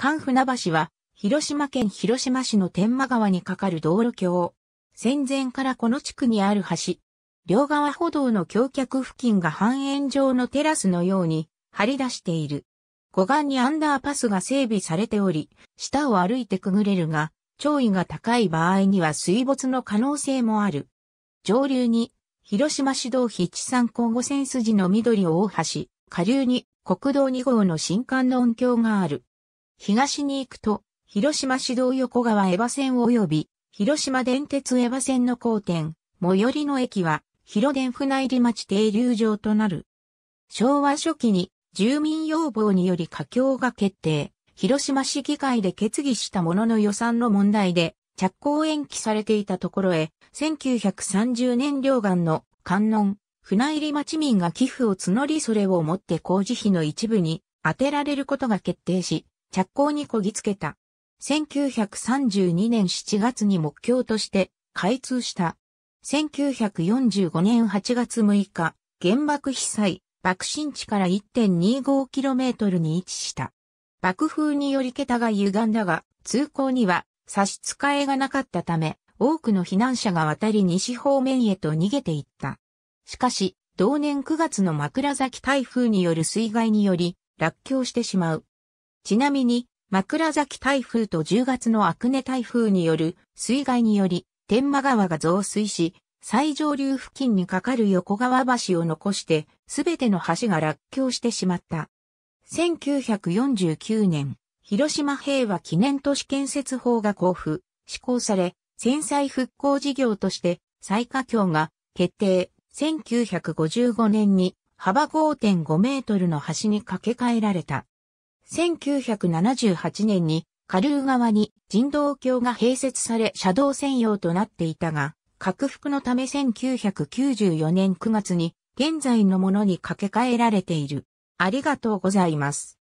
関船橋は、広島県広島市の天満川に架かる道路橋。戦前からこの地区にある橋。両側歩道の橋脚付近が半円状のテラスのように張り出している。護岸にアンダーパスが整備されており、下を歩いてくぐれるが、潮位が高い場合には水没の可能性もある。上流に、広島市道地三交互線筋の緑大橋、下流に国道2号の新幹の音響がある。東に行くと、広島市道横川江波線及び、広島電鉄江波線の交点、最寄りの駅は、広電船入町停留場となる。昭和初期に、住民要望により佳境が決定、広島市議会で決議したものの予算の問題で、着工延期されていたところへ、1930年両岸の観音、船入町民が寄付を募りそれをもって工事費の一部に当てられることが決定し、着工にこぎつけた。1932年7月に目標として開通した。1945年8月6日、原爆被災、爆心地から 1.25km に位置した。爆風により桁が歪んだが、通行には差し支えがなかったため、多くの避難者が渡り西方面へと逃げていった。しかし、同年9月の枕崎台風による水害により、落橋してしまう。ちなみに、枕崎台風と10月の阿久根台風による水害により、天満川が増水し、最上流付近に架かる横川橋を残して、すべての橋が落橋してしまった。1949年、広島平和記念都市建設法が交付、施行され、戦災復興事業として、再架橋が決定。1955年に幅5.5メートルの橋に架け替えられた。1978年に、下流側に人道橋が併設され車道専用となっていたが、拡幅のため1994年9月に現在のものに掛け替えられている。ありがとうございます。